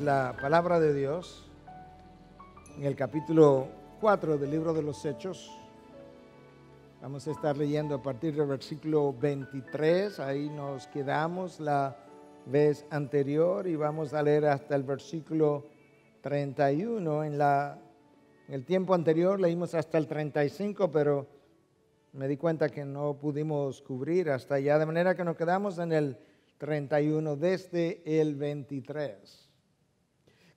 la palabra de Dios en el capítulo 4 del libro de los Hechos. Vamos a estar leyendo a partir del versículo 23, ahí nos quedamos la vez anterior y vamos a leer hasta el versículo 31. En, la, en el tiempo anterior leímos hasta el 35, pero me di cuenta que no pudimos cubrir hasta allá, de manera que nos quedamos en el 31 desde el 23.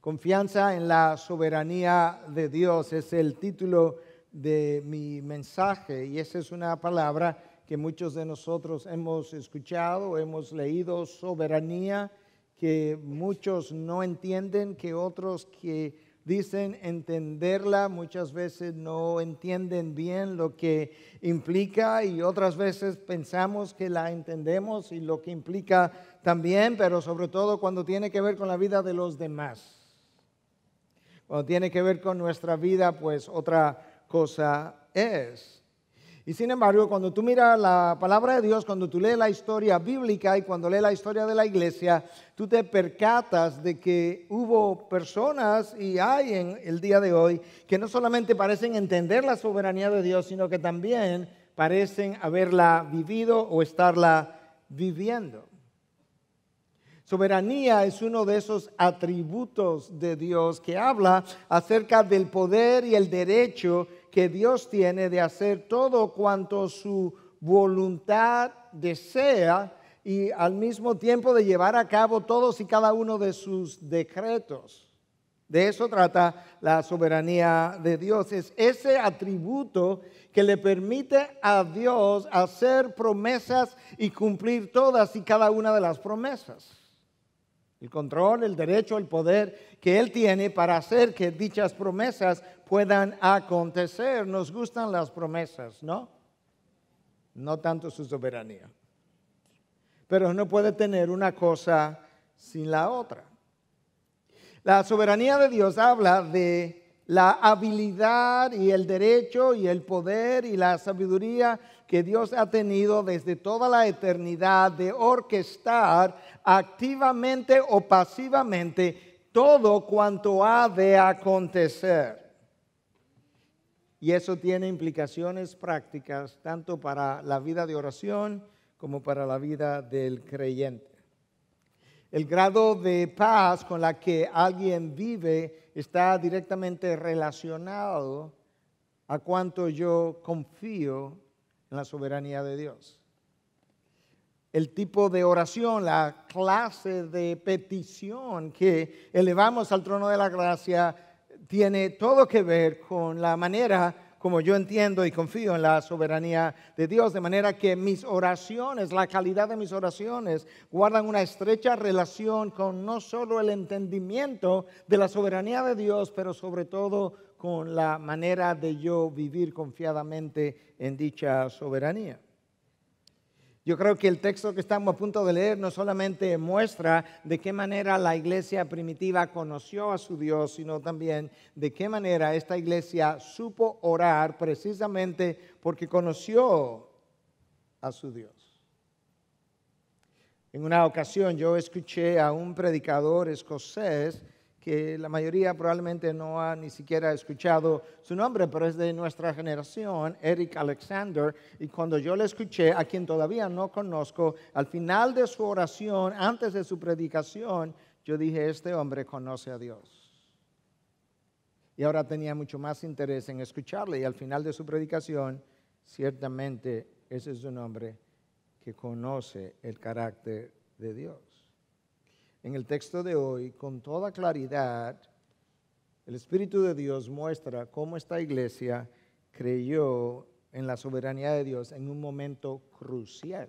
Confianza en la soberanía de Dios es el título de mi mensaje y esa es una palabra que muchos de nosotros hemos escuchado, hemos leído, soberanía, que muchos no entienden, que otros que dicen entenderla muchas veces no entienden bien lo que implica y otras veces pensamos que la entendemos y lo que implica también, pero sobre todo cuando tiene que ver con la vida de los demás cuando tiene que ver con nuestra vida, pues otra cosa es. Y sin embargo, cuando tú miras la palabra de Dios, cuando tú lees la historia bíblica y cuando lees la historia de la iglesia, tú te percatas de que hubo personas y hay en el día de hoy que no solamente parecen entender la soberanía de Dios, sino que también parecen haberla vivido o estarla viviendo. Soberanía es uno de esos atributos de Dios que habla acerca del poder y el derecho que Dios tiene de hacer todo cuanto su voluntad desea y al mismo tiempo de llevar a cabo todos y cada uno de sus decretos. De eso trata la soberanía de Dios. Es ese atributo que le permite a Dios hacer promesas y cumplir todas y cada una de las promesas el control, el derecho, el poder que Él tiene para hacer que dichas promesas puedan acontecer. Nos gustan las promesas, ¿no? No tanto su soberanía. Pero no puede tener una cosa sin la otra. La soberanía de Dios habla de la habilidad y el derecho y el poder y la sabiduría que Dios ha tenido desde toda la eternidad de orquestar activamente o pasivamente todo cuanto ha de acontecer. Y eso tiene implicaciones prácticas tanto para la vida de oración como para la vida del creyente. El grado de paz con la que alguien vive está directamente relacionado a cuánto yo confío en la soberanía de Dios. El tipo de oración, la clase de petición que elevamos al trono de la gracia tiene todo que ver con la manera como yo entiendo y confío en la soberanía de Dios, de manera que mis oraciones, la calidad de mis oraciones, guardan una estrecha relación con no solo el entendimiento de la soberanía de Dios, pero sobre todo con la manera de yo vivir confiadamente en dicha soberanía. Yo creo que el texto que estamos a punto de leer no solamente muestra de qué manera la iglesia primitiva conoció a su Dios, sino también de qué manera esta iglesia supo orar precisamente porque conoció a su Dios. En una ocasión yo escuché a un predicador escocés que la mayoría probablemente no ha ni siquiera escuchado su nombre, pero es de nuestra generación, Eric Alexander. Y cuando yo le escuché, a quien todavía no conozco, al final de su oración, antes de su predicación, yo dije, este hombre conoce a Dios. Y ahora tenía mucho más interés en escucharle y al final de su predicación, ciertamente ese es un hombre que conoce el carácter de Dios en el texto de hoy, con toda claridad, el Espíritu de Dios muestra cómo esta iglesia creyó en la soberanía de Dios en un momento crucial.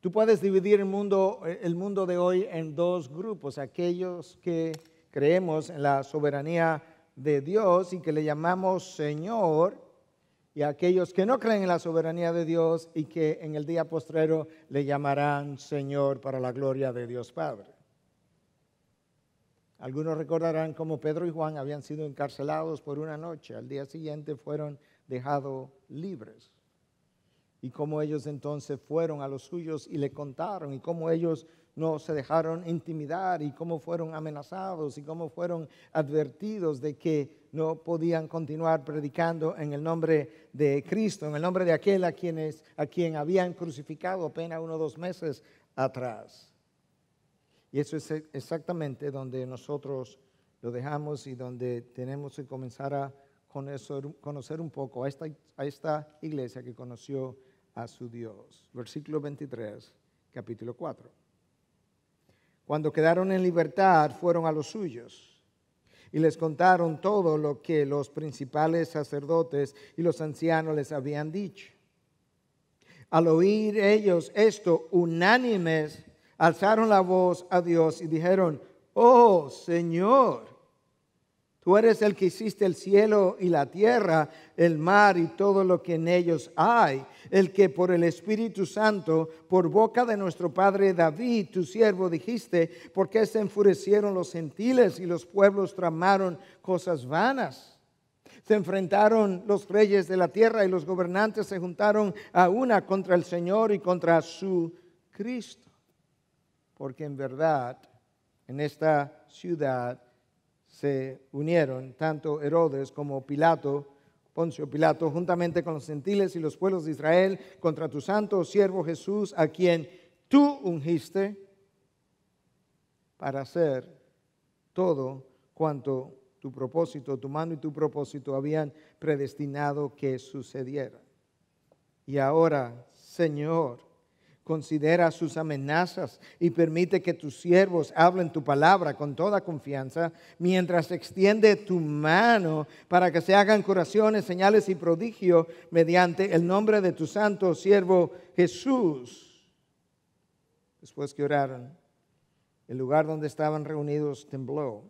Tú puedes dividir el mundo, el mundo de hoy en dos grupos, aquellos que creemos en la soberanía de Dios y que le llamamos Señor, y a aquellos que no creen en la soberanía de Dios y que en el día postrero le llamarán Señor para la gloria de Dios Padre. Algunos recordarán cómo Pedro y Juan habían sido encarcelados por una noche, al día siguiente fueron dejados libres. Y cómo ellos entonces fueron a los suyos y le contaron, y cómo ellos no se dejaron intimidar, y cómo fueron amenazados, y cómo fueron advertidos de que no podían continuar predicando en el nombre de Cristo, en el nombre de aquel a, quienes, a quien habían crucificado apenas uno o dos meses atrás. Y eso es exactamente donde nosotros lo dejamos y donde tenemos que comenzar a conocer, un poco a esta, a esta iglesia que conoció a su Dios. Versículo 23, capítulo 4. Cuando quedaron en libertad, fueron a los suyos y les contaron todo lo que los principales sacerdotes y los ancianos les habían dicho. Al oír ellos esto, unánimes, alzaron la voz a Dios y dijeron, oh Señor, Tú eres el que hiciste el cielo y la tierra, el mar y todo lo que en ellos hay, el que por el Espíritu Santo, por boca de nuestro Padre David, tu siervo, dijiste, ¿por qué se enfurecieron los gentiles y los pueblos tramaron cosas vanas. Se enfrentaron los reyes de la tierra y los gobernantes se juntaron a una contra el Señor y contra su Cristo. Porque en verdad, en esta ciudad, se unieron, tanto Herodes como Pilato, Poncio Pilato, juntamente con los gentiles y los pueblos de Israel, contra tu santo siervo Jesús, a quien tú ungiste para hacer todo cuanto tu propósito, tu mano y tu propósito habían predestinado que sucediera. Y ahora, Señor, Considera sus amenazas y permite que tus siervos hablen tu palabra con toda confianza, mientras extiende tu mano para que se hagan curaciones, señales y prodigios mediante el nombre de tu santo siervo Jesús. Después que oraron, el lugar donde estaban reunidos tembló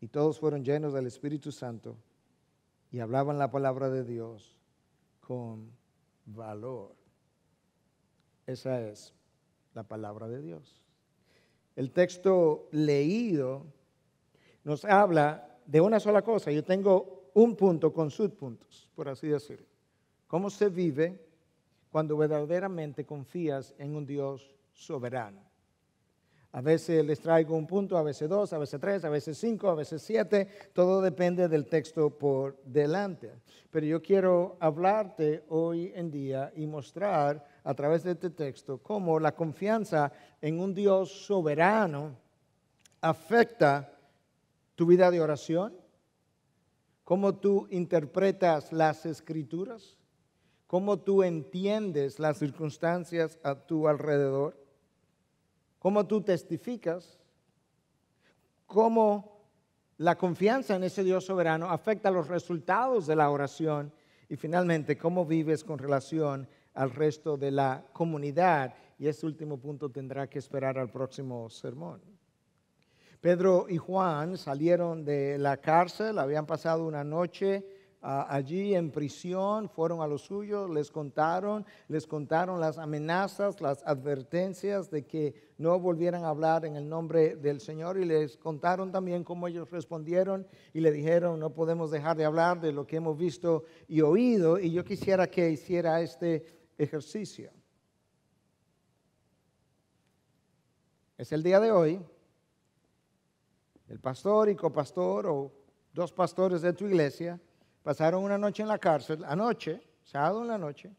y todos fueron llenos del Espíritu Santo y hablaban la palabra de Dios con valor. Esa es la palabra de Dios. El texto leído nos habla de una sola cosa. Yo tengo un punto con subpuntos, por así decirlo. ¿Cómo se vive cuando verdaderamente confías en un Dios soberano? A veces les traigo un punto, a veces dos, a veces tres, a veces cinco, a veces siete. Todo depende del texto por delante. Pero yo quiero hablarte hoy en día y mostrar a través de este texto, cómo la confianza en un Dios soberano afecta tu vida de oración, cómo tú interpretas las escrituras, cómo tú entiendes las circunstancias a tu alrededor, cómo tú testificas, cómo la confianza en ese Dios soberano afecta los resultados de la oración y finalmente cómo vives con relación al resto de la comunidad. Y este último punto tendrá que esperar al próximo sermón. Pedro y Juan salieron de la cárcel, habían pasado una noche ah, allí en prisión, fueron a los suyos, les contaron, les contaron las amenazas, las advertencias de que no volvieran a hablar en el nombre del Señor y les contaron también cómo ellos respondieron y le dijeron, no podemos dejar de hablar de lo que hemos visto y oído y yo quisiera que hiciera este ejercicio. Es el día de hoy. El pastor y copastor o dos pastores de tu iglesia pasaron una noche en la cárcel, anoche, sábado en la noche,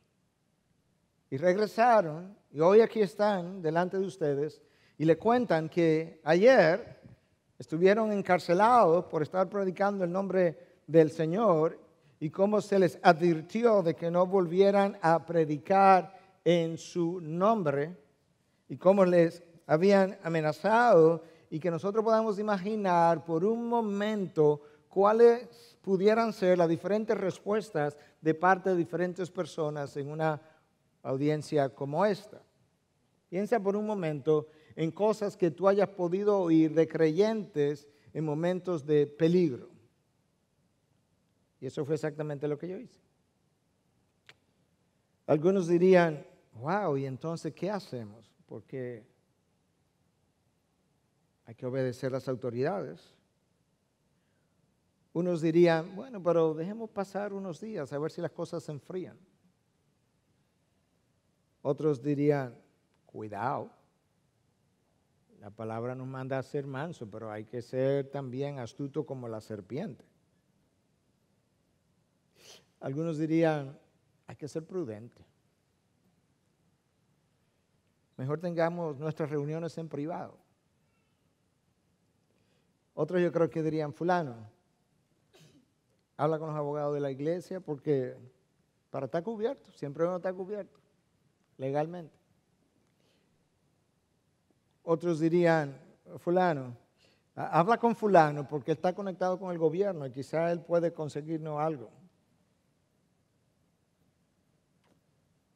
y regresaron y hoy aquí están delante de ustedes y le cuentan que ayer estuvieron encarcelados por estar predicando el nombre del Señor y cómo se les advirtió de que no volvieran a predicar en su nombre y cómo les habían amenazado y que nosotros podamos imaginar por un momento cuáles pudieran ser las diferentes respuestas de parte de diferentes personas en una audiencia como esta. Piensa por un momento en cosas que tú hayas podido oír de creyentes en momentos de peligro. Y eso fue exactamente lo que yo hice. Algunos dirían, wow, ¿y entonces qué hacemos? Porque hay que obedecer las autoridades. Unos dirían, bueno, pero dejemos pasar unos días a ver si las cosas se enfrían. Otros dirían, cuidado, la palabra nos manda a ser manso, pero hay que ser también astuto como la serpiente. Algunos dirían, hay que ser prudente. Mejor tengamos nuestras reuniones en privado. Otros yo creo que dirían, fulano, habla con los abogados de la iglesia porque para estar cubierto, siempre uno está cubierto, legalmente. Otros dirían, fulano, habla con fulano porque está conectado con el gobierno y quizá él puede conseguirnos algo.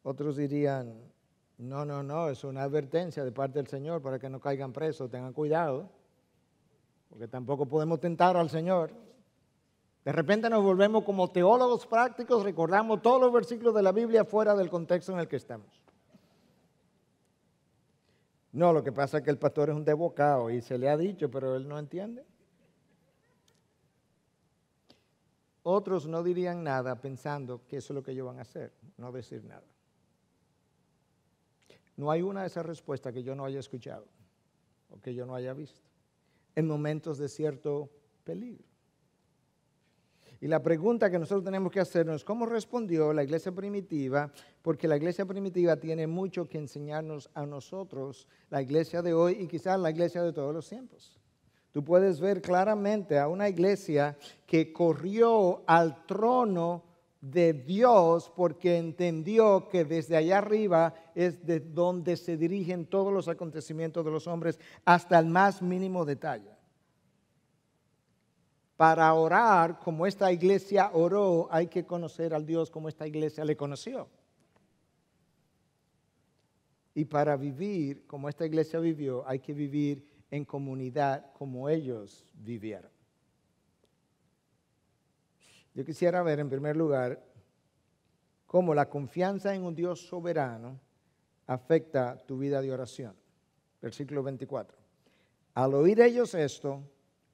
Otros dirían, no, no, no, es una advertencia de parte del Señor para que no caigan presos, tengan cuidado, porque tampoco podemos tentar al Señor. De repente nos volvemos como teólogos prácticos, recordamos todos los versículos de la Biblia fuera del contexto en el que estamos. No, lo que pasa es que el pastor es un devocado y se le ha dicho, pero él no entiende. Otros no dirían nada pensando que eso es lo que ellos van a hacer, no decir nada. No hay una de esas respuestas que yo no haya escuchado o que yo no haya visto en momentos de cierto peligro. Y la pregunta que nosotros tenemos que hacernos es cómo respondió la iglesia primitiva, porque la iglesia primitiva tiene mucho que enseñarnos a nosotros, la iglesia de hoy y quizás la iglesia de todos los tiempos. Tú puedes ver claramente a una iglesia que corrió al trono de Dios porque entendió que desde allá arriba es de donde se dirigen todos los acontecimientos de los hombres hasta el más mínimo detalle. Para orar como esta iglesia oró, hay que conocer al Dios como esta iglesia le conoció. Y para vivir como esta iglesia vivió, hay que vivir en comunidad como ellos vivieron. Yo quisiera ver en primer lugar cómo la confianza en un Dios soberano afecta tu vida de oración. Versículo 24. Al oír ellos esto,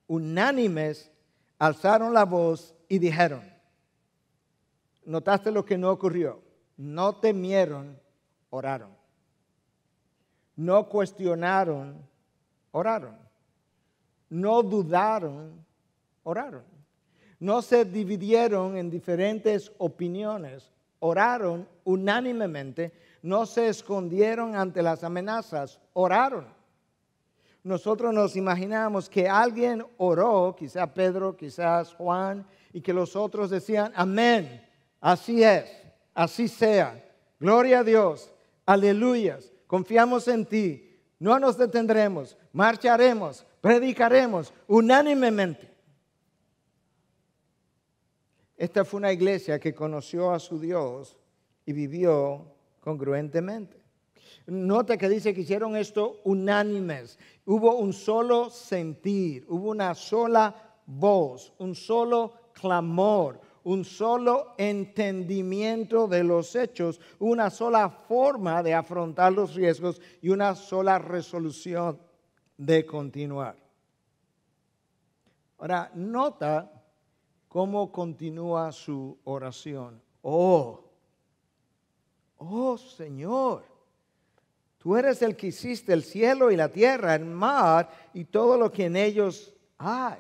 unánimes alzaron la voz y dijeron, notaste lo que no ocurrió, no temieron, oraron. No cuestionaron, oraron. No dudaron, oraron no se dividieron en diferentes opiniones, oraron unánimemente, no se escondieron ante las amenazas, oraron. Nosotros nos imaginamos que alguien oró, quizás Pedro, quizás Juan, y que los otros decían, amén, así es, así sea, gloria a Dios, aleluyas, confiamos en ti, no nos detendremos, marcharemos, predicaremos unánimemente. Esta fue una iglesia que conoció a su Dios y vivió congruentemente. Nota que dice que hicieron esto unánimes. Hubo un solo sentir, hubo una sola voz, un solo clamor, un solo entendimiento de los hechos, una sola forma de afrontar los riesgos y una sola resolución de continuar. Ahora, nota ¿Cómo continúa su oración? Oh, oh Señor, tú eres el que hiciste el cielo y la tierra, el mar y todo lo que en ellos hay.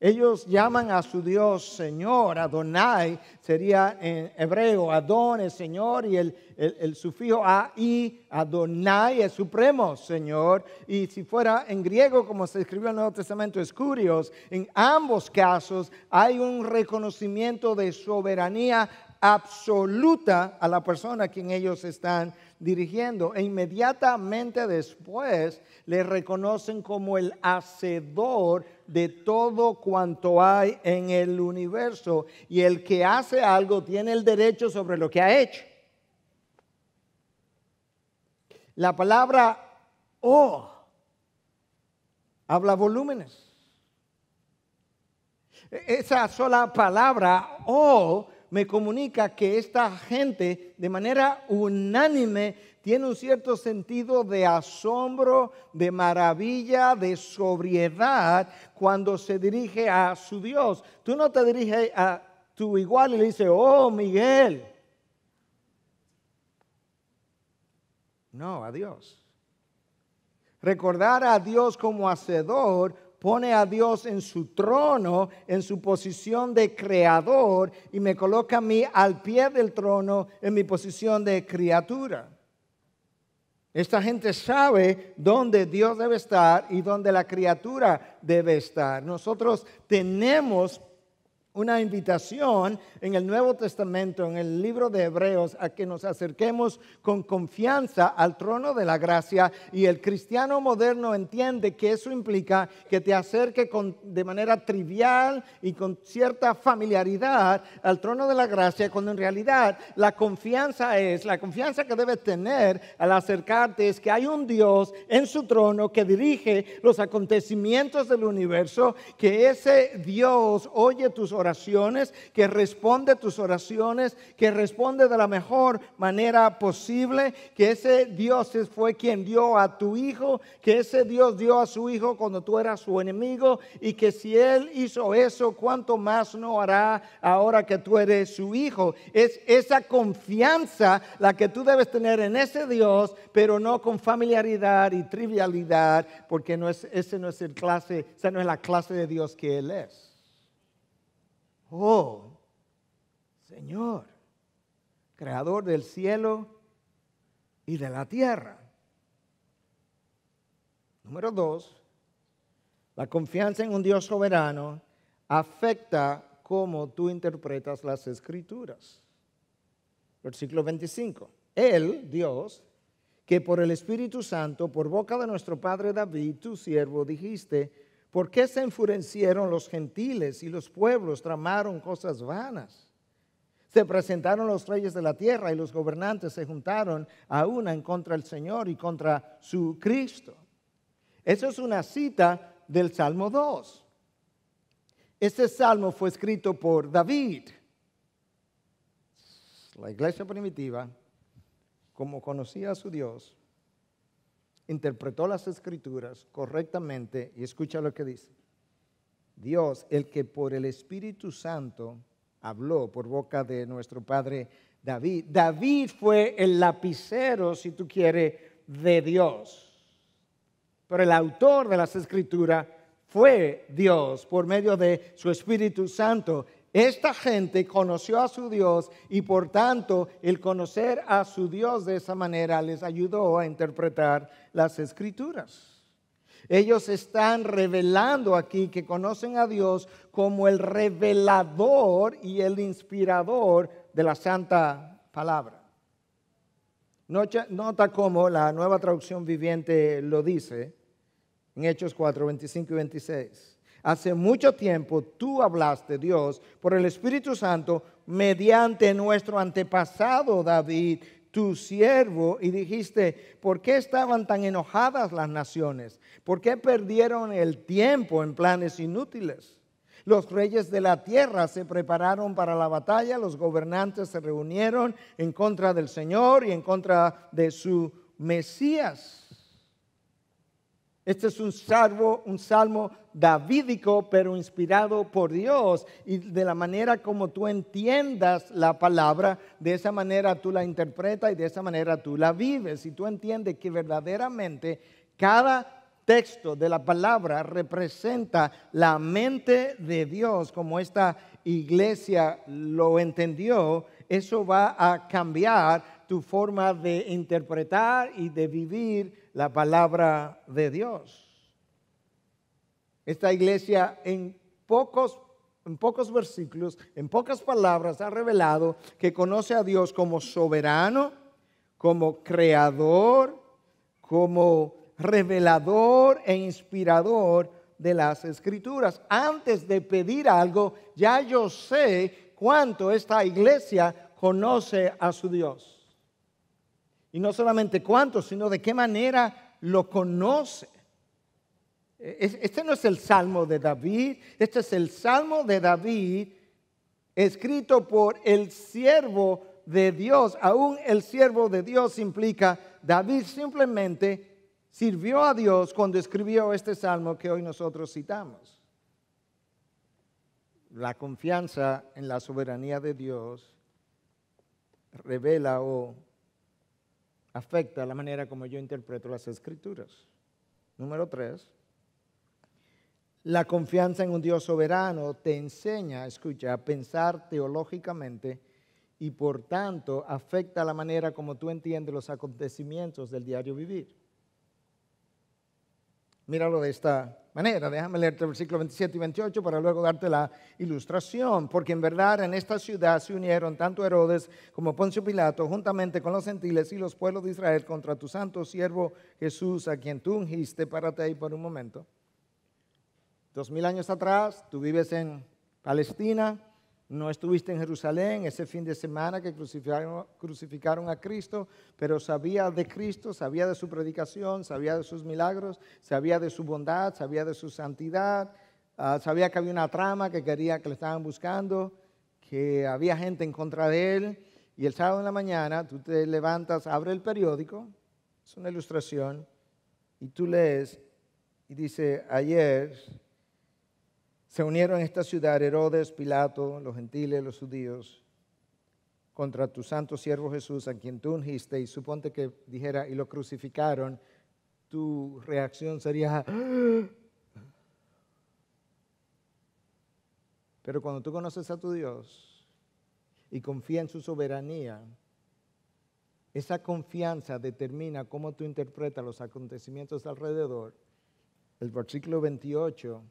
Ellos llaman a su Dios Señor, Adonai, sería en hebreo, Adon es Señor y el, el, sufijo AI, Adonai es supremo Señor. Y si fuera en griego, como se escribió en el Nuevo Testamento, es curioso. en ambos casos hay un reconocimiento de soberanía absoluta a la persona a quien ellos están dirigiendo. E inmediatamente después le reconocen como el hacedor de todo cuanto hay en el universo. Y el que hace algo tiene el derecho sobre lo que ha hecho. La palabra oh habla volúmenes. Esa sola palabra oh me comunica que esta gente de manera unánime tiene un cierto sentido de asombro, de maravilla, de sobriedad cuando se dirige a su Dios. Tú no te diriges a tu igual y le dices, oh Miguel. No, a Dios. Recordar a Dios como hacedor pone a Dios en su trono, en su posición de creador y me coloca a mí al pie del trono en mi posición de criatura. Esta gente sabe dónde Dios debe estar y dónde la criatura debe estar. Nosotros tenemos una invitación en el Nuevo Testamento, en el libro de Hebreos, a que nos acerquemos con confianza al trono de la gracia y el cristiano moderno entiende que eso implica que te acerque de manera trivial y con cierta familiaridad al trono de la gracia, cuando en realidad la confianza es, la confianza que debes tener al acercarte es que hay un Dios en su trono que dirige los acontecimientos del universo, que ese Dios oye tus oraciones que responde tus oraciones, que responde de la mejor manera posible, que ese Dios fue quien dio a tu hijo, que ese Dios dio a su hijo cuando tú eras su enemigo y que si él hizo eso, cuánto más no hará ahora que tú eres su hijo. Es esa confianza la que tú debes tener en ese Dios, pero no con familiaridad y trivialidad, porque no es, ese no es el clase, esa no es la clase de Dios que él es. Oh, Señor, creador del cielo y de la tierra. Número dos, la confianza en un Dios soberano afecta cómo tú interpretas las escrituras. Versículo 25. Él, Dios, que por el Espíritu Santo, por boca de nuestro Padre David, tu siervo, dijiste, ¿Por qué se enfurecieron los gentiles y los pueblos tramaron cosas vanas? Se presentaron los reyes de la tierra y los gobernantes se juntaron a una en contra del Señor y contra su Cristo. Eso es una cita del Salmo 2. Este salmo fue escrito por David, la iglesia primitiva, como conocía a su Dios, interpretó las escrituras correctamente y escucha lo que dice. Dios, el que por el Espíritu Santo habló por boca de nuestro padre David. David fue el lapicero, si tú quieres, de Dios. Pero el autor de las escrituras fue Dios por medio de su Espíritu Santo. Esta gente conoció a su Dios y por tanto el conocer a su Dios de esa manera les ayudó a interpretar las escrituras. Ellos están revelando aquí que conocen a Dios como el revelador y el inspirador de la santa palabra. Nota cómo la nueva traducción viviente lo dice en Hechos 4, 25 y 26 hace mucho tiempo tú hablaste, Dios, por el Espíritu Santo, mediante nuestro antepasado David, tu siervo, y dijiste, ¿por qué estaban tan enojadas las naciones? ¿Por qué perdieron el tiempo en planes inútiles? Los reyes de la tierra se prepararon para la batalla, los gobernantes se reunieron en contra del Señor y en contra de su Mesías. Este es un salmo, un salmo davídico, pero inspirado por Dios. Y de la manera como tú entiendas la palabra, de esa manera tú la interpretas y de esa manera tú la vives. Si tú entiendes que verdaderamente cada texto de la palabra representa la mente de Dios, como esta iglesia lo entendió, eso va a cambiar tu forma de interpretar y de vivir la palabra de Dios. Esta iglesia en pocos, en pocos versículos, en pocas palabras, ha revelado que conoce a Dios como soberano, como creador, como revelador e inspirador de las escrituras. Antes de pedir algo, ya yo sé cuánto esta iglesia conoce a su Dios. Y no solamente cuánto, sino de qué manera lo conoce. E-, este no es el Salmo de David, este es el Salmo de David escrito por el siervo de Dios. Aún el siervo de Dios implica, David simplemente sirvió a Dios cuando escribió este Salmo que hoy nosotros citamos. La confianza en la soberanía de Dios revela o afecta la manera como yo interpreto las escrituras. Número tres, la confianza en un Dios soberano te enseña, escucha, a pensar teológicamente y por tanto afecta la manera como tú entiendes los acontecimientos del diario vivir. Míralo de esta manera. Déjame leerte el versículo 27 y 28 para luego darte la ilustración, porque en verdad en esta ciudad se unieron tanto Herodes como Poncio Pilato, juntamente con los gentiles y los pueblos de Israel, contra tu santo siervo Jesús, a quien tú ungiste. Párate ahí por un momento. Dos mil años atrás, tú vives en Palestina, no estuviste en Jerusalén ese fin de semana que crucificaron, a Cristo, pero sabía de Cristo, sabía de su predicación, sabía de sus milagros, sabía de su bondad, sabía de su santidad, ah, sabía que había una trama que quería que le estaban buscando, que había gente en contra de él. Y el sábado en la mañana tú te levantas, abre el periódico, es una ilustración, y tú lees y dice, ayer se unieron en esta ciudad Herodes, Pilato, los gentiles, los judíos, contra tu santo siervo Jesús, a quien tú ungiste, y suponte que dijera, y lo crucificaron, tu reacción sería... Ah". Pero cuando tú conoces a tu Dios y confías en su soberanía, esa confianza determina cómo tú interpretas los acontecimientos alrededor. El versículo 28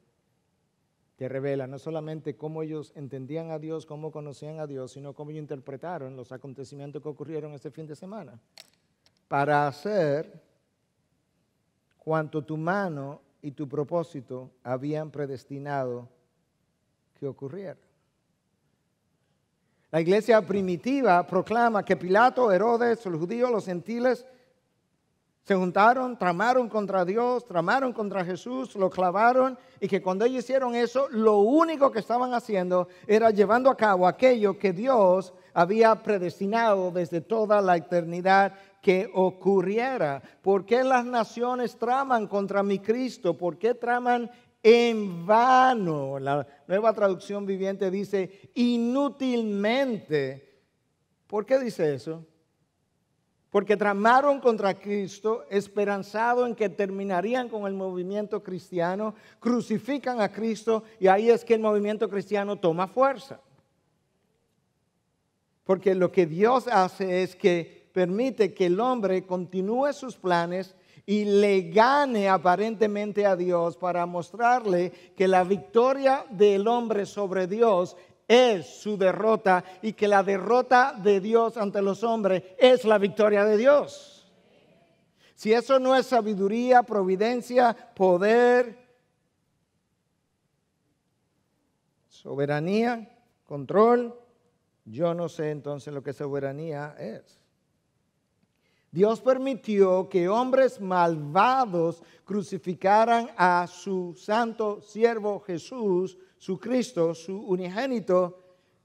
te revela no solamente cómo ellos entendían a Dios, cómo conocían a Dios, sino cómo ellos interpretaron los acontecimientos que ocurrieron este fin de semana. Para hacer cuanto tu mano y tu propósito habían predestinado que ocurriera. La iglesia primitiva proclama que Pilato, Herodes, los judíos, los gentiles, se juntaron, tramaron contra Dios, tramaron contra Jesús, lo clavaron y que cuando ellos hicieron eso, lo único que estaban haciendo era llevando a cabo aquello que Dios había predestinado desde toda la eternidad que ocurriera. ¿Por qué las naciones traman contra mi Cristo? ¿Por qué traman en vano? La nueva traducción viviente dice inútilmente. ¿Por qué dice eso? porque tramaron contra Cristo, esperanzado en que terminarían con el movimiento cristiano, crucifican a Cristo y ahí es que el movimiento cristiano toma fuerza. Porque lo que Dios hace es que permite que el hombre continúe sus planes y le gane aparentemente a Dios para mostrarle que la victoria del hombre sobre Dios es su derrota y que la derrota de Dios ante los hombres es la victoria de Dios. Si eso no es sabiduría, providencia, poder, soberanía, control, yo no sé entonces lo que soberanía es. Dios permitió que hombres malvados crucificaran a su santo siervo Jesús su Cristo, su unigénito,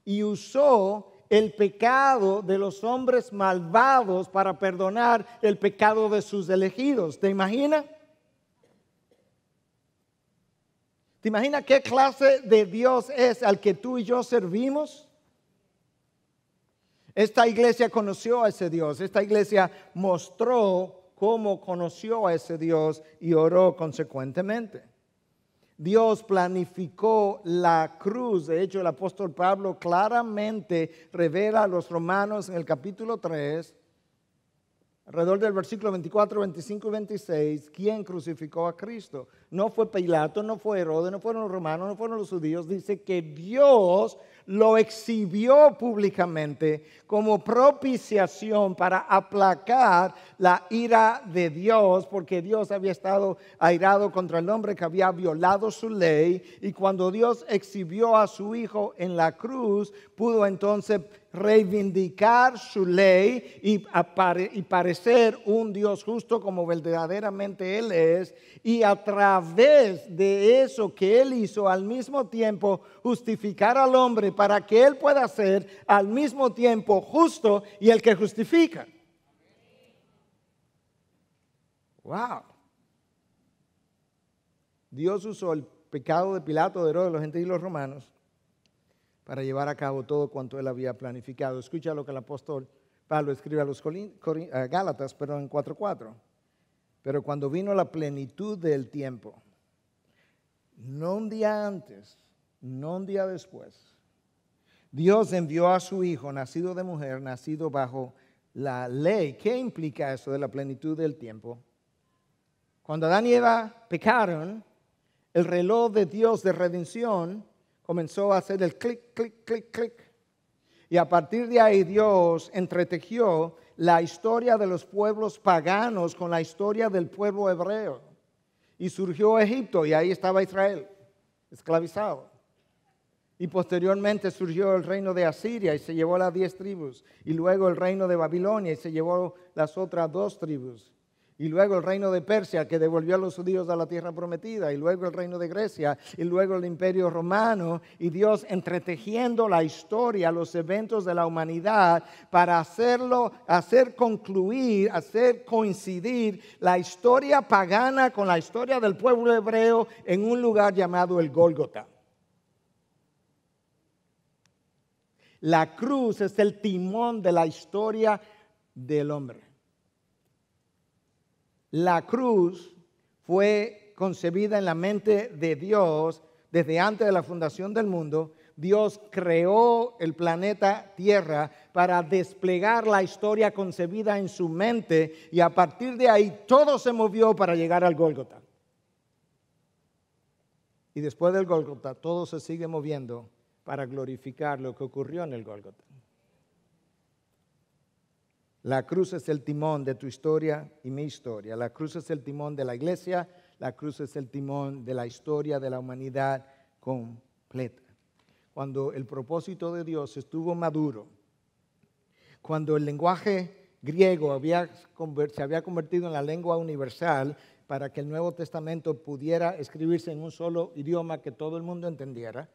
y usó el pecado de los hombres malvados para perdonar el pecado de sus elegidos. ¿Te imaginas? ¿Te imaginas qué clase de Dios es al que tú y yo servimos? Esta iglesia conoció a ese Dios, esta iglesia mostró cómo conoció a ese Dios y oró consecuentemente. Dios planificó la cruz. De hecho, el apóstol Pablo claramente revela a los romanos en el capítulo 3, alrededor del versículo 24, 25 y 26, quién crucificó a Cristo. No fue Pilato, no fue Herodes, no fueron los romanos, no fueron los judíos. Dice que Dios lo exhibió públicamente como propiciación para aplacar la ira de Dios, porque Dios había estado airado contra el hombre que había violado su ley, y cuando Dios exhibió a su Hijo en la cruz, pudo entonces reivindicar su ley y, parecer un Dios justo como verdaderamente Él es, y a través de eso que Él hizo al mismo tiempo justificar al hombre para que Él pueda ser al mismo tiempo justo y el que justifica. Wow. Dios usó el pecado de Pilato, de Herodes, de los gentiles y los romanos para llevar a cabo todo cuanto él había planificado. Escucha lo que el apóstol Pablo escribe a los Gálatas, pero en 4.4. Pero cuando vino la plenitud del tiempo, no un día antes, no un día después, Dios envió a su Hijo, nacido de mujer, nacido bajo la ley. ¿Qué implica eso de la plenitud del tiempo? Cuando Adán y Eva pecaron, el reloj de Dios de redención comenzó a hacer el clic, clic, clic, clic. Y a partir de ahí Dios entretejió la historia de los pueblos paganos con la historia del pueblo hebreo. Y surgió Egipto y ahí estaba Israel, esclavizado. Y posteriormente surgió el reino de Asiria y se llevó las diez tribus. Y luego el reino de Babilonia y se llevó las otras dos tribus. Y luego el reino de Persia que devolvió a los judíos a la tierra prometida. Y luego el reino de Grecia. Y luego el imperio romano. Y Dios entretejiendo la historia, los eventos de la humanidad para hacerlo, hacer concluir, hacer coincidir la historia pagana con la historia del pueblo hebreo en un lugar llamado el Gólgota. La cruz es el timón de la historia del hombre. La cruz fue concebida en la mente de Dios desde antes de la fundación del mundo. Dios creó el planeta Tierra para desplegar la historia concebida en su mente y a partir de ahí todo se movió para llegar al Gólgota. Y después del Gólgota todo se sigue moviendo para glorificar lo que ocurrió en el Gólgota. La cruz es el timón de tu historia y mi historia. La cruz es el timón de la iglesia. La cruz es el timón de la historia de la humanidad completa. Cuando el propósito de Dios estuvo maduro, cuando el lenguaje griego se había convertido en la lengua universal para que el Nuevo Testamento pudiera escribirse en un solo idioma que todo el mundo entendiera,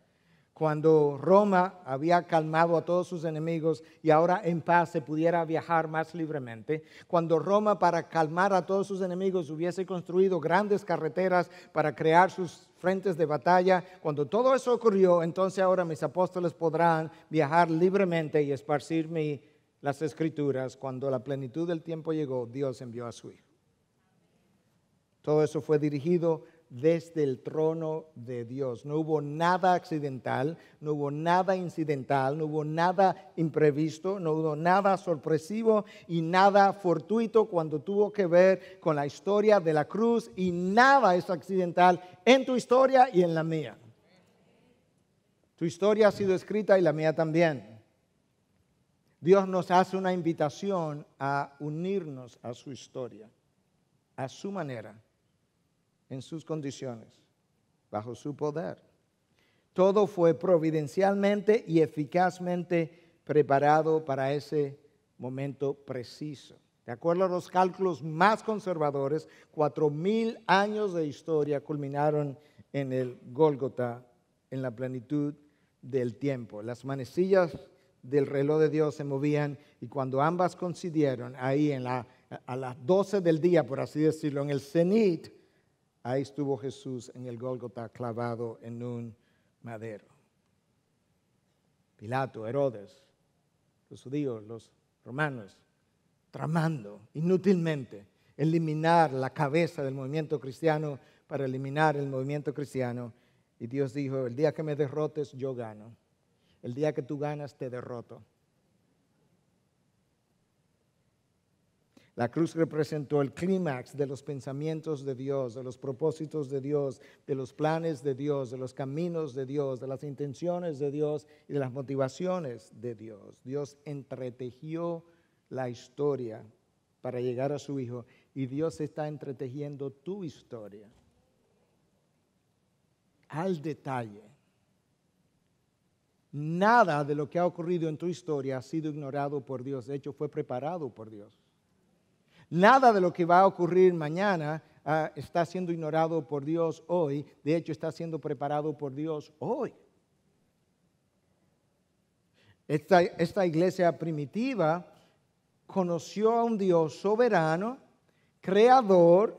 cuando Roma había calmado a todos sus enemigos y ahora en paz se pudiera viajar más libremente, cuando Roma para calmar a todos sus enemigos hubiese construido grandes carreteras para crear sus frentes de batalla, cuando todo eso ocurrió, entonces ahora mis apóstoles podrán viajar libremente y esparcirme las escrituras. Cuando la plenitud del tiempo llegó, Dios envió a su Hijo. Todo eso fue dirigido desde el trono de Dios. No hubo nada accidental, no hubo nada incidental, no hubo nada imprevisto, no hubo nada sorpresivo y nada fortuito cuando tuvo que ver con la historia de la cruz y nada es accidental en tu historia y en la mía. Tu historia ha sido escrita y la mía también. Dios nos hace una invitación a unirnos a su historia, a su manera en sus condiciones, bajo su poder. Todo fue providencialmente y eficazmente preparado para ese momento preciso. De acuerdo a los cálculos más conservadores, cuatro mil años de historia culminaron en el Gólgota, en la plenitud del tiempo. Las manecillas del reloj de Dios se movían y cuando ambas coincidieron ahí a las doce del día, por así decirlo, en el cenit Ahí estuvo Jesús en el Gólgota clavado en un madero. Pilato, Herodes, los judíos, los romanos, tramando inútilmente eliminar la cabeza del movimiento cristiano para eliminar el movimiento cristiano. Y Dios dijo, el día que me derrotes, yo gano. El día que tú ganas, te derroto. La cruz representó el clímax de los pensamientos de Dios, de los propósitos de Dios, de los planes de Dios, de los caminos de Dios, de las intenciones de Dios y de las motivaciones de Dios. Dios entretejió la historia para llegar a su Hijo y Dios está entretejiendo tu historia al detalle. Nada de lo que ha ocurrido en tu historia ha sido ignorado por Dios, de hecho fue preparado por Dios. Nada de lo que va a ocurrir mañana ah, está siendo ignorado por Dios hoy, de hecho está siendo preparado por Dios hoy. Esta, esta iglesia primitiva conoció a un Dios soberano, creador,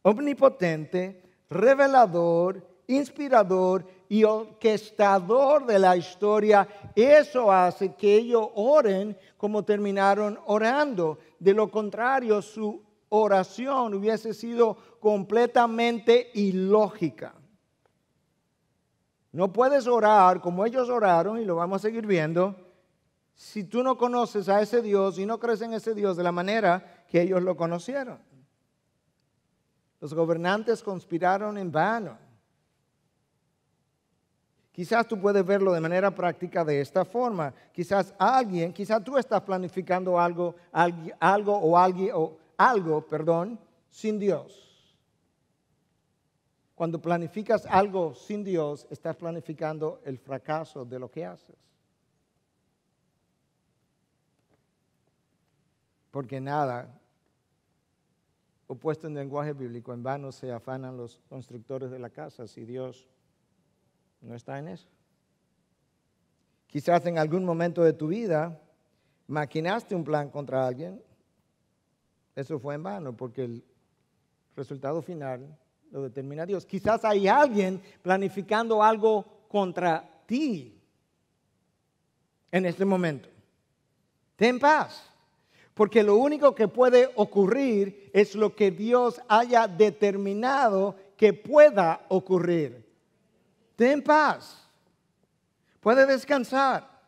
omnipotente, revelador, inspirador y orquestador de la historia. Eso hace que ellos oren como terminaron orando. De lo contrario, su oración hubiese sido completamente ilógica. No puedes orar como ellos oraron, y lo vamos a seguir viendo, si tú no conoces a ese Dios y no crees en ese Dios de la manera que ellos lo conocieron. Los gobernantes conspiraron en vano. Quizás tú puedes verlo de manera práctica de esta forma. Quizás alguien, quizás tú estás planificando algo, algo o alguien o algo, perdón, sin Dios. Cuando planificas algo sin Dios, estás planificando el fracaso de lo que haces. Porque nada, opuesto en lenguaje bíblico, en vano se afanan los constructores de la casa si Dios ¿No está en eso? Quizás en algún momento de tu vida maquinaste un plan contra alguien. Eso fue en vano porque el resultado final lo determina Dios. Quizás hay alguien planificando algo contra ti en este momento. Ten paz, porque lo único que puede ocurrir es lo que Dios haya determinado que pueda ocurrir. Ten paz. Puede descansar.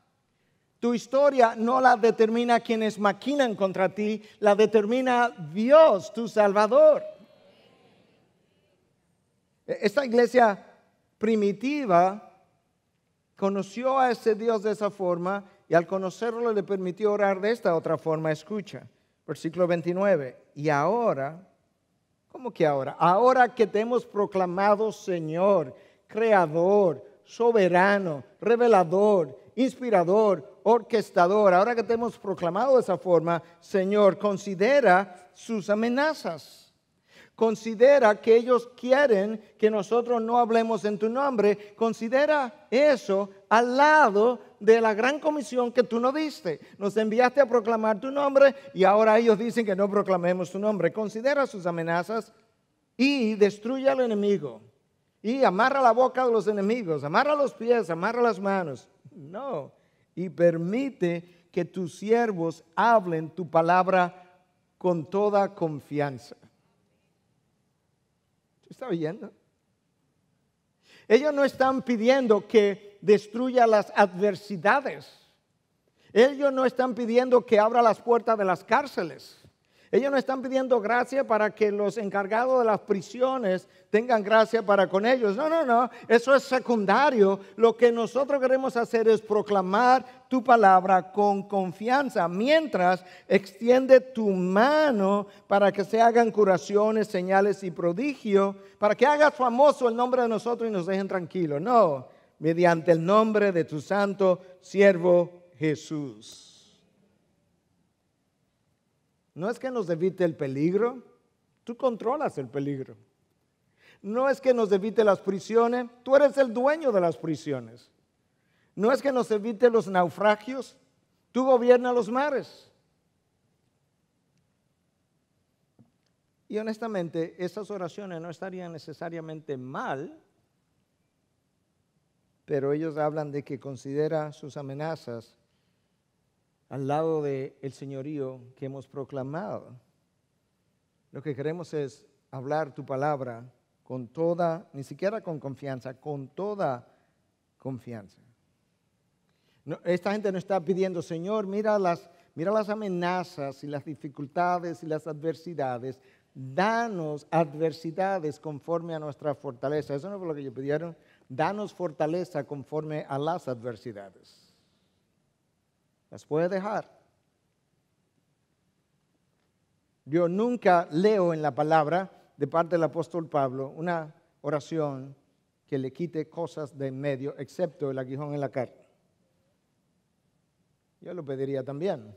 Tu historia no la determina quienes maquinan contra ti, la determina Dios, tu Salvador. E, esta iglesia primitiva conoció a ese Dios de esa forma y al conocerlo le permitió orar de esta otra forma. Escucha, versículo 29. Y ahora, ¿cómo que ahora? Ahora que te hemos proclamado Señor creador, soberano, revelador, inspirador, orquestador. Ahora que te hemos proclamado de esa forma, Señor, considera sus amenazas. Considera que ellos quieren que nosotros no hablemos en tu nombre. Considera eso al lado de la gran comisión que tú nos diste. Nos enviaste a proclamar tu nombre y ahora ellos dicen que no proclamemos tu nombre. Considera sus amenazas y destruye al enemigo y amarra la boca de los enemigos, amarra los pies, amarra las manos. No, y permite que tus siervos hablen tu palabra con toda confianza. ¿Tú estás oyendo? Ellos no están pidiendo que destruya las adversidades. Ellos no están pidiendo que abra las puertas de las cárceles. Ellos no están pidiendo gracia para que los encargados de las prisiones tengan gracia para con ellos. No, no, no. Eso es secundario. Lo que nosotros queremos hacer es proclamar tu palabra con confianza mientras extiende tu mano para que se hagan curaciones, señales y prodigio, para que hagas famoso el nombre de nosotros y nos dejen tranquilos. No, mediante el nombre de tu santo siervo Jesús. No es que nos evite el peligro, tú controlas el peligro. No es que nos evite las prisiones, tú eres el dueño de las prisiones. No es que nos evite los naufragios, tú gobiernas los mares. Y honestamente, esas oraciones no estarían necesariamente mal, pero ellos hablan de que considera sus amenazas al lado del señorío que hemos proclamado. Lo que queremos es hablar tu palabra con toda, ni siquiera con confianza, con toda confianza. esta gente no está pidiendo, Señor, mira las, mira las amenazas y las dificultades y las adversidades. Danos adversidades conforme a nuestra fortaleza. Eso no fue lo que ellos pidieron. Danos fortaleza conforme a las adversidades. Las puede dejar. Yo nunca leo en la palabra de parte del apóstol Pablo una oración que le quite cosas de en medio, excepto el aguijón en la carne. Yo lo pediría también.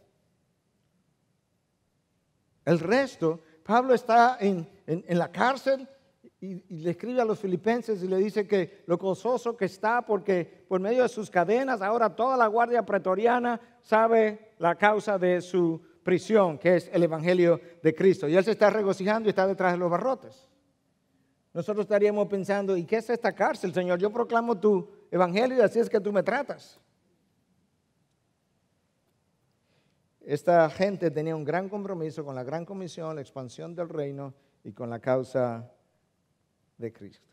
El resto, Pablo está en, en la cárcel, y, le escribe a los filipenses y le dice que lo gozoso que está porque por medio de sus cadenas ahora toda la guardia pretoriana sabe la causa de su prisión, que es el Evangelio de Cristo. Y él se está regocijando y está detrás de los barrotes. Nosotros estaríamos pensando, ¿y qué es esta cárcel, Señor? Yo proclamo tu Evangelio y así es que tú me tratas. Esta gente tenía un gran compromiso con la gran comisión, la expansión del reino y con la causa Cristo.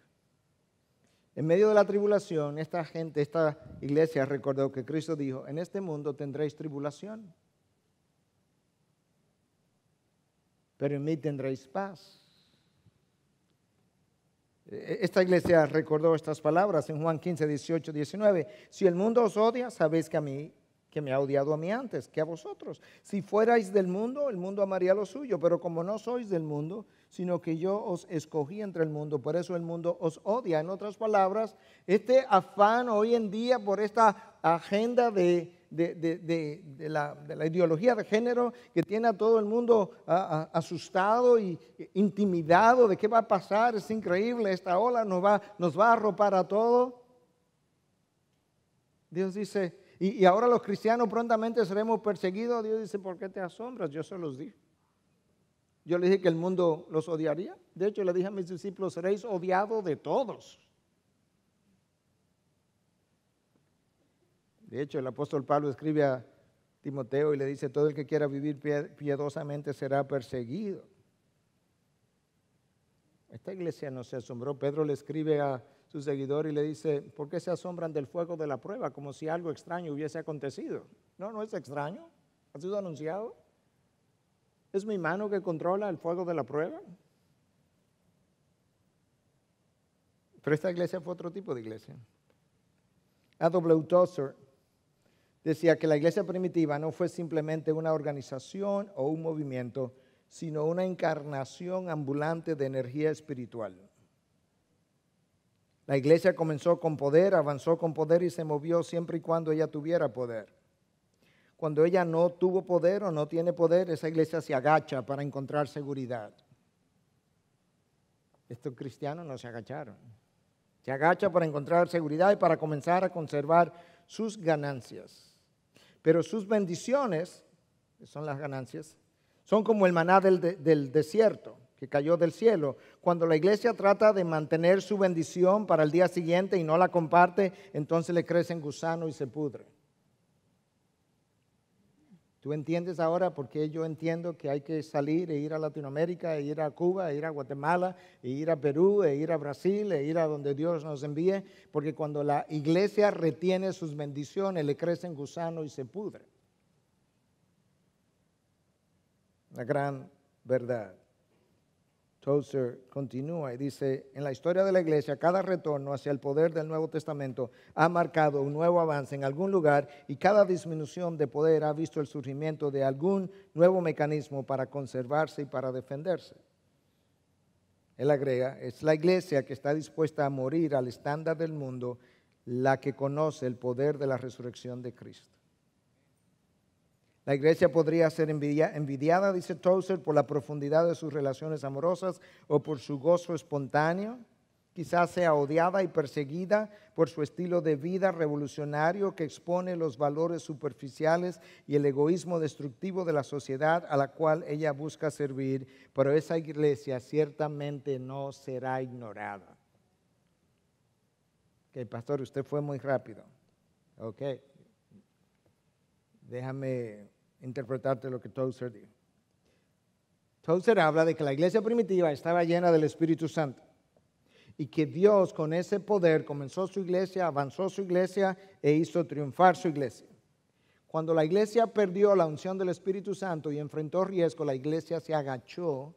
En medio de la tribulación, esta gente, esta iglesia recordó que Cristo dijo, en este mundo tendréis tribulación, pero en mí tendréis paz. E, e, esta iglesia recordó estas palabras en Juan 15, 18, 19. Si el mundo os odia, sabéis que a mí, que me ha odiado a mí antes, que a vosotros. Si fuerais del mundo, el mundo amaría lo suyo, pero como no sois del mundo, sino que yo os escogí entre el mundo. Por eso el mundo os odia. En otras palabras, este afán hoy en día por esta agenda de, la, ideología de género que tiene a todo el mundo asustado y intimidado de qué va a pasar, es increíble, esta ola nos va, nos va a arropar a todo. Dios dice, y, y ahora los cristianos prontamente seremos perseguidos. Dios dice, ¿por qué te asombras? Yo se los dije. Yo le dije que el mundo los odiaría. De hecho, le dije a mis discípulos, seréis odiados de todos. De hecho, el apóstol Pablo escribe a Timoteo y le dice, todo el que quiera vivir piedosamente será perseguido. Esta iglesia no se asombró. Pedro le escribe a su seguidor y le dice, ¿por qué se asombran del fuego de la prueba? Como si algo extraño hubiese acontecido. No, no es extraño. Ha sido anunciado. ¿Es mi mano que controla el fuego de la prueba? Pero esta iglesia fue otro tipo de iglesia. W. Tozer decía que la iglesia primitiva no fue simplemente una organización o un movimiento, sino una encarnación ambulante de energía espiritual. La iglesia comenzó con poder, avanzó con poder y se movió siempre y cuando ella tuviera poder cuando ella no tuvo poder o no tiene poder, esa iglesia se agacha para encontrar seguridad. Estos cristianos no se agacharon. Se agacha para encontrar seguridad y para comenzar a conservar sus ganancias. Pero sus bendiciones, son las ganancias, son como el maná del, desierto que cayó del cielo. Cuando la iglesia trata de mantener su bendición para el día siguiente y no la comparte, entonces le crecen gusano y se pudre. Tú entiendes ahora por qué yo entiendo que hay que salir e ir a Latinoamérica, e ir a Cuba, e ir a Guatemala, e ir a Perú, e ir a Brasil, e ir a donde Dios nos envíe, porque cuando la iglesia retiene sus bendiciones, le crecen gusano y se pudre. La gran verdad. Tozer continúa y dice, en la historia de la iglesia, cada retorno hacia el poder del Nuevo Testamento ha marcado un nuevo avance en algún lugar y cada disminución de poder ha visto el surgimiento de algún nuevo mecanismo para conservarse y para defenderse. Él agrega, es la iglesia que está dispuesta a morir al estándar del mundo, la que conoce el poder de la resurrección de Cristo. La iglesia podría ser envidiada, dice Tozer, por la profundidad de sus relaciones amorosas o por su gozo espontáneo. Quizás sea odiada y perseguida por su estilo de vida revolucionario que expone los valores superficiales y el egoísmo destructivo de la sociedad a la cual ella busca servir, pero esa iglesia ciertamente no será ignorada. Ok, pastor, usted fue muy rápido. Ok déjame interpretarte lo que Tozer dijo. Tozer habla de que la iglesia primitiva estaba llena del Espíritu Santo y que Dios con ese poder comenzó su iglesia, avanzó su iglesia e hizo triunfar su iglesia. Cuando la iglesia perdió la unción del Espíritu Santo y enfrentó riesgo, la iglesia se agachó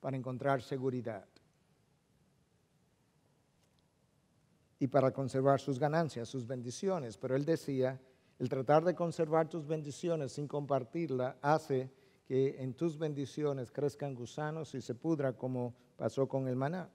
para encontrar seguridad y para conservar sus ganancias, sus bendiciones. Pero él decía, el tratar de conservar tus bendiciones sin compartirla hace que en tus bendiciones crezcan gusanos y se pudra como pasó con el maná.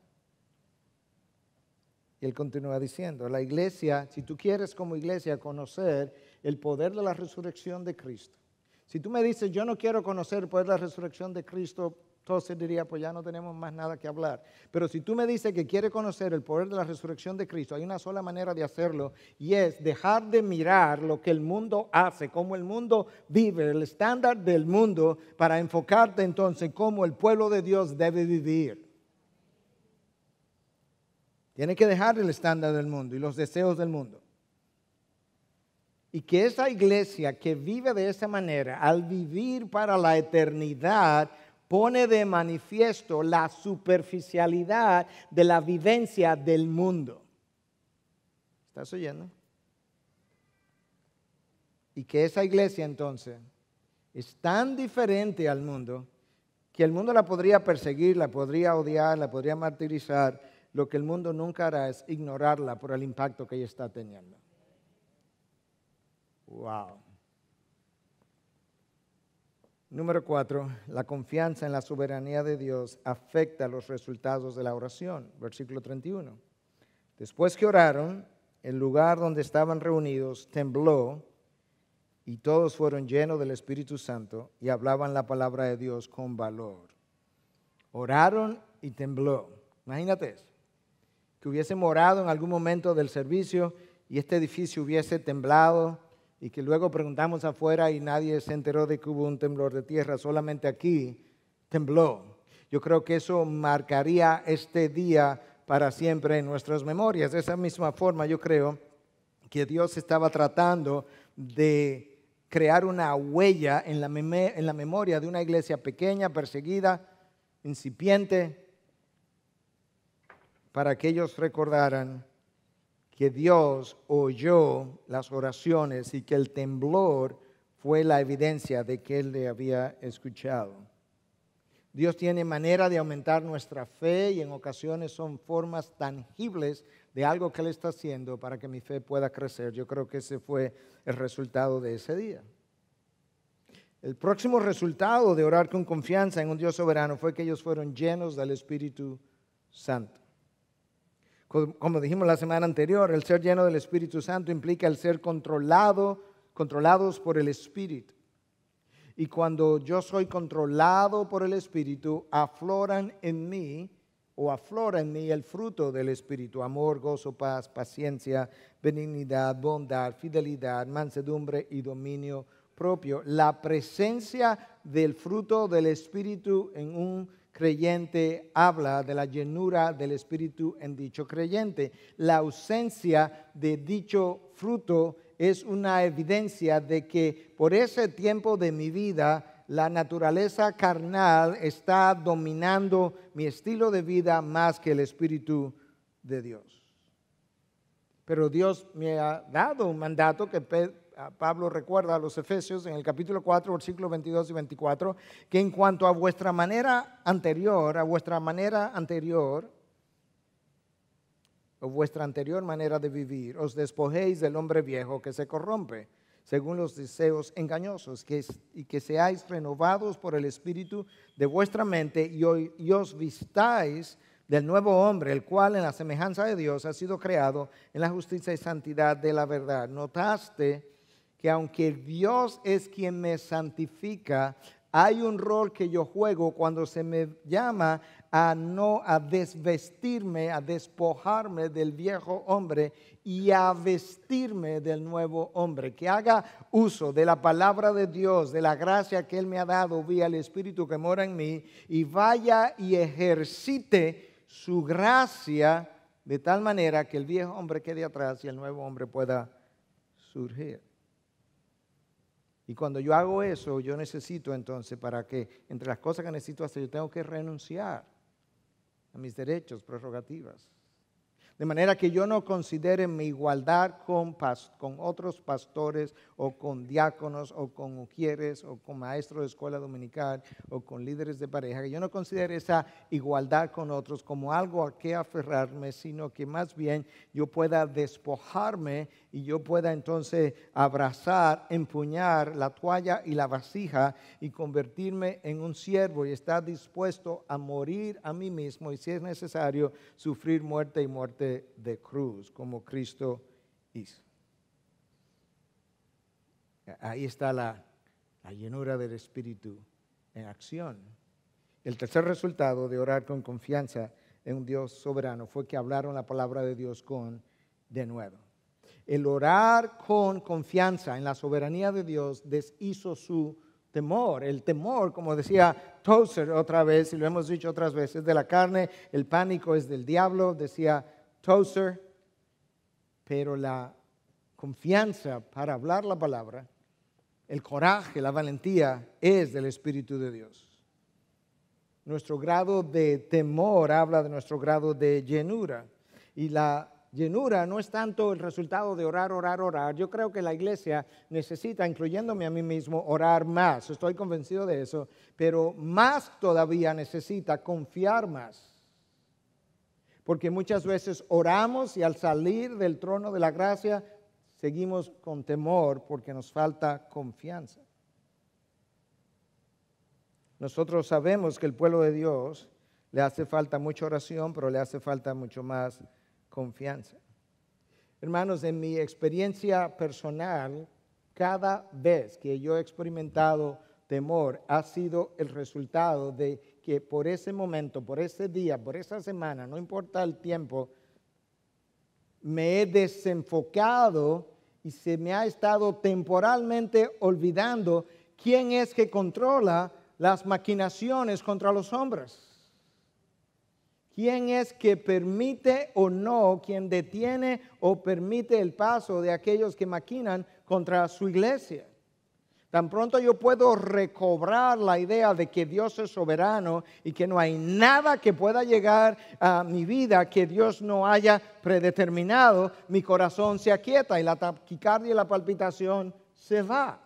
Y él continúa diciendo, la iglesia, si tú quieres como iglesia conocer el poder de la resurrección de Cristo, si tú me dices, yo no quiero conocer el poder de la resurrección de Cristo entonces diría, pues ya no tenemos más nada que hablar. Pero si tú me dices que quieres conocer el poder de la resurrección de Cristo, hay una sola manera de hacerlo y es dejar de mirar lo que el mundo hace, cómo el mundo vive, el estándar del mundo, para enfocarte entonces cómo el pueblo de Dios debe vivir. Tiene que dejar el estándar del mundo y los deseos del mundo. Y que esa iglesia que vive de esa manera, al vivir para la eternidad, pone de manifiesto la superficialidad de la vivencia del mundo. ¿Estás oyendo? Y que esa iglesia entonces es tan diferente al mundo que el mundo la podría perseguir, la podría odiar, la podría martirizar. Lo que el mundo nunca hará es ignorarla por el impacto que ella está teniendo. Wow. Número cuatro, la confianza en la soberanía de Dios afecta los resultados de la oración. Versículo 31. Después que oraron, el lugar donde estaban reunidos tembló y todos fueron llenos del Espíritu Santo y hablaban la palabra de Dios con valor. Oraron y tembló. Imagínate eso. Que hubiese morado en algún momento del servicio y este edificio hubiese temblado y que luego preguntamos afuera y nadie se enteró de que hubo un temblor de tierra, solamente aquí tembló. Yo creo que eso marcaría este día para siempre en nuestras memorias. De esa misma forma, yo creo que Dios estaba tratando de crear una huella en la, en la memoria de una iglesia pequeña, perseguida, incipiente, para que ellos recordaran que Dios oyó las oraciones y que el temblor fue la evidencia de que Él le había escuchado. Dios tiene manera de aumentar nuestra fe y en ocasiones son formas tangibles de algo que Él está haciendo para que mi fe pueda crecer. Yo creo que ese fue el resultado de ese día. El próximo resultado de orar con confianza en un Dios soberano fue que ellos fueron llenos del Espíritu Santo. Como dijimos la semana anterior, el ser lleno del Espíritu Santo implica el ser controlado, controlados por el Espíritu. Y cuando yo soy controlado por el Espíritu, afloran en mí o aflora en mí el fruto del Espíritu, amor, gozo, paz, paciencia, benignidad, bondad, fidelidad, mansedumbre y dominio propio. La presencia del fruto del Espíritu en un creyente habla de la llenura del Espíritu en dicho creyente. La ausencia de dicho fruto es una evidencia de que por ese tiempo de mi vida la naturaleza carnal está dominando mi estilo de vida más que el Espíritu de Dios. Pero Dios me ha dado un mandato que Pablo recuerda a los Efesios en el capítulo 4, versículos 22 y 24, que en cuanto a vuestra manera anterior, a vuestra manera anterior, o vuestra anterior manera de vivir, os despojéis del hombre viejo que se corrompe según los deseos engañosos, y que seáis renovados por el espíritu de vuestra mente y os vistáis del nuevo hombre, el cual en la semejanza de Dios ha sido creado en la justicia y santidad de la verdad. Notaste que aunque Dios es quien me santifica, hay un rol que yo juego cuando se me llama a no a desvestirme, a despojarme del viejo hombre y a vestirme del nuevo hombre, que haga uso de la palabra de Dios, de la gracia que él me ha dado vía el espíritu que mora en mí y vaya y ejercite su gracia de tal manera que el viejo hombre quede atrás y el nuevo hombre pueda surgir. Y cuando yo hago eso, yo necesito entonces para que, entre las cosas que necesito hacer, yo tengo que renunciar a mis derechos, prerrogativas. De manera que yo no considere mi igualdad con, con otros pastores o con diáconos o con mujeres o con maestros de escuela dominical o con líderes de pareja, que yo no considere esa igualdad con otros como algo a que aferrarme, sino que más bien yo pueda despojarme y yo pueda entonces abrazar, empuñar la toalla y la vasija y convertirme en un siervo y estar dispuesto a morir a mí mismo y si es necesario sufrir muerte y muerte de cruz, como Cristo hizo. Ahí está la, llenura del Espíritu en acción. El tercer resultado de orar con confianza en un Dios soberano fue que hablaron la palabra de Dios con de nuevo. El orar con confianza en la soberanía de Dios deshizo su temor. El temor, como decía Tozer otra vez, y lo hemos dicho otras veces, de la carne, el pánico es del diablo, decía Tozer, pero la confianza para hablar la palabra, el coraje, la valentía es del Espíritu de Dios. Nuestro grado de temor habla de nuestro grado de llenura. Y la llenura no es tanto el resultado de orar, orar, orar. Yo creo que la iglesia necesita, incluyéndome a mí mismo, orar más. Estoy convencido de eso. Pero más todavía necesita confiar más porque muchas veces oramos y al salir del trono de la gracia seguimos con temor porque nos falta confianza. Nosotros sabemos que el pueblo de Dios le hace falta mucha oración, pero le hace falta mucho más confianza. Hermanos, en mi experiencia personal, cada vez que yo he experimentado temor ha sido el resultado de que por ese momento, por ese día, por esa semana, no importa el tiempo, me he desenfocado y se me ha estado temporalmente olvidando quién es que controla las maquinaciones contra los hombres. ¿Quién es que permite o no, quien detiene o permite el paso de aquellos que maquinan contra su iglesia? Tan pronto yo puedo recobrar la idea de que Dios es soberano y que no hay nada que pueda llegar a mi vida que Dios no haya predeterminado, mi corazón se aquieta y la taquicardia y la palpitación se va.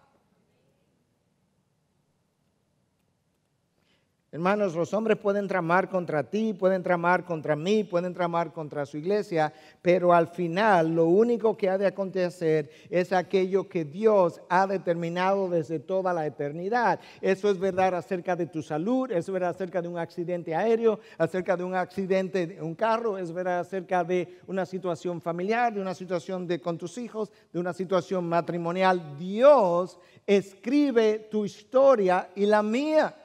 Hermanos, los hombres pueden tramar contra ti, pueden tramar contra mí, pueden tramar contra su iglesia, pero al final lo único que ha de acontecer es aquello que Dios ha determinado desde toda la eternidad. Eso es verdad acerca de tu salud, eso es verdad acerca de un accidente aéreo, acerca de un accidente de un carro, es verdad acerca de una situación familiar, de una situación de, con tus hijos, de una situación matrimonial. Dios escribe tu historia y la mía.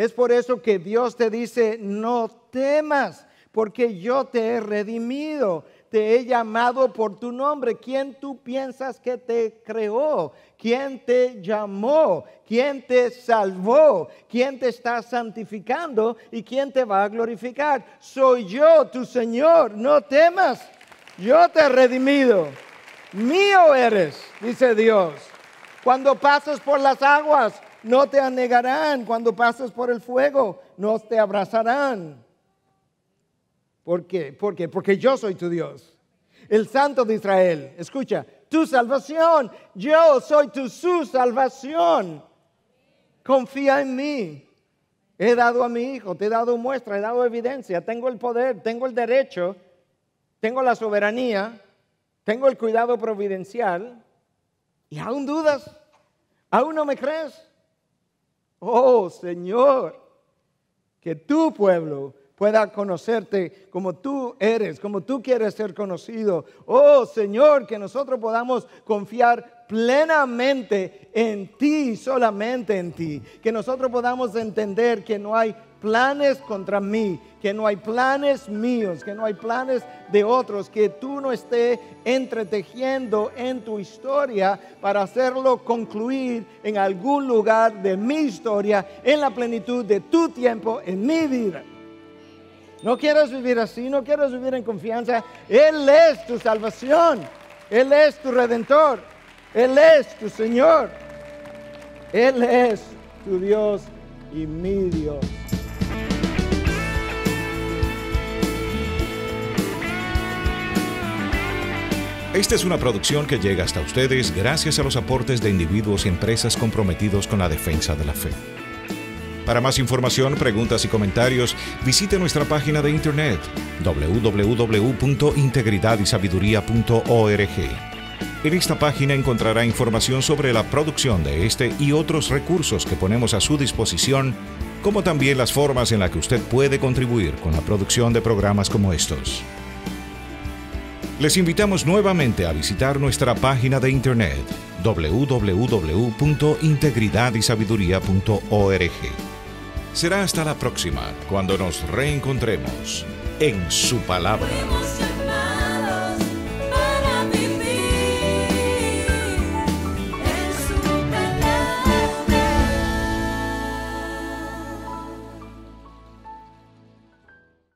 Es por eso que Dios te dice, no temas, porque yo te he redimido, te he llamado por tu nombre. ¿Quién tú piensas que te creó? ¿Quién te llamó? ¿Quién te salvó? ¿Quién te está santificando? ¿Y quién te va a glorificar? Soy yo, tu Señor. No temas, yo te he redimido. Mío eres, dice Dios. Cuando pasas por las aguas, no te anegarán cuando pases por el fuego, no te abrazarán. ¿Por qué? ¿Por Porque yo soy tu Dios, el Santo de Israel. Escucha, tu salvación, yo soy tu su salvación. Confía en mí. He dado a mi hijo, te he dado muestra, he dado evidencia, tengo el poder, tengo el derecho, tengo la soberanía, tengo el cuidado providencial. ¿Y aún dudas? ¿Aún no me crees? Oh Señor, que tu pueblo pueda conocerte como tú eres, como tú quieres ser conocido. Oh Señor, que nosotros podamos confiar plenamente en ti, solamente en ti. Que nosotros podamos entender que no hay planes contra mí, que no hay planes míos, que no hay planes de otros, que tú no estés entretejiendo en tu historia para hacerlo concluir en algún lugar de mi historia, en la plenitud de tu tiempo, en mi vida. No quieres vivir así, no quieres vivir en confianza. Él es tu salvación, Él es tu redentor. Él es tu Señor. Él es tu Dios y mi Dios. Esta es una producción que llega hasta ustedes gracias a los aportes de individuos y empresas comprometidos con la defensa de la fe. Para más información, preguntas y comentarios, visite nuestra página de internet www.integridadysabiduría.org. En esta página encontrará información sobre la producción de este y otros recursos que ponemos a su disposición, como también las formas en las que usted puede contribuir con la producción de programas como estos. Les invitamos nuevamente a visitar nuestra página de internet www.integridadysabiduría.org. Será hasta la próxima, cuando nos reencontremos en su palabra.